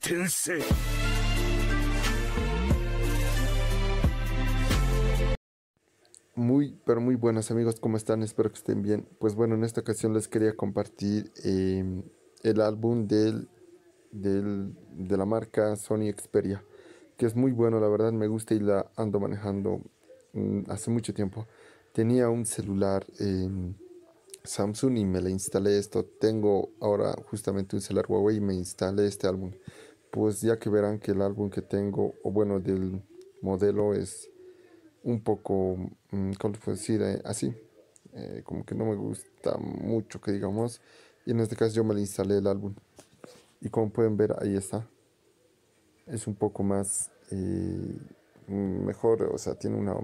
tense Muy, pero muy buenas amigos, ¿cómo están? Espero que estén bien. Pues bueno, en esta ocasión les quería compartir em, el álbum del, de la marca Sony Xperia, que es muy bueno, la verdad me gusta y la ando manejando mm, hace mucho tiempo. Tenía un celular em, Samsung y me la instalé esto. Tengo ahora justamente un celular Huawei y me instalé este álbum. Pues ya que verán que el álbum que tengo, o bueno, del modelo es un poco, mm, ¿cómo puedo decir? Eh, así. Eh, como que no me gusta mucho que digamos. Y en este caso yo me le instalé el álbum. Y como pueden ver, ahí está. Es un poco más eh, mm, mejor, o sea, tiene una,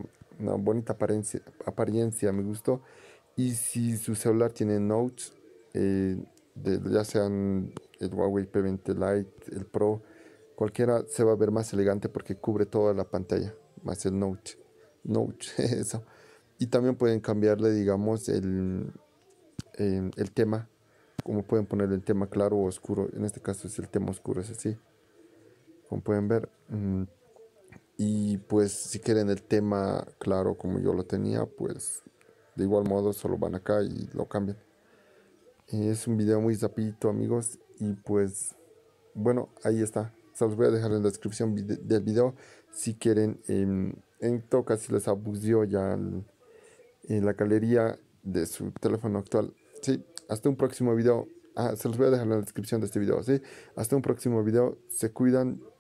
bonita apariencia, apariencia, me gustó. Y si su celular tiene Notes, eh, ya sean el Huawei P20 Lite, el Pro, cualquiera se va a ver más elegante porque cubre toda la pantalla, más el Note. Note, eso. Y también pueden cambiarle, digamos, el, em, el tema, como pueden poner el tema claro o oscuro. En este caso es el tema oscuro, es así, como pueden ver. Mm, y pues si quieren el tema claro como yo lo tenía, pues de igual modo, solo van acá y lo cambian. Es un video muy rapidito, amigos. Y pues, bueno, ahí está. Se los voy a dejar en la descripción del video. Si quieren, em, en toca si les abusió ya en eh, la galería de su teléfono actual. Sí, hasta un próximo video. Ah, se los voy a dejar en la descripción de este video. Sí, hasta un próximo video. Se cuidan.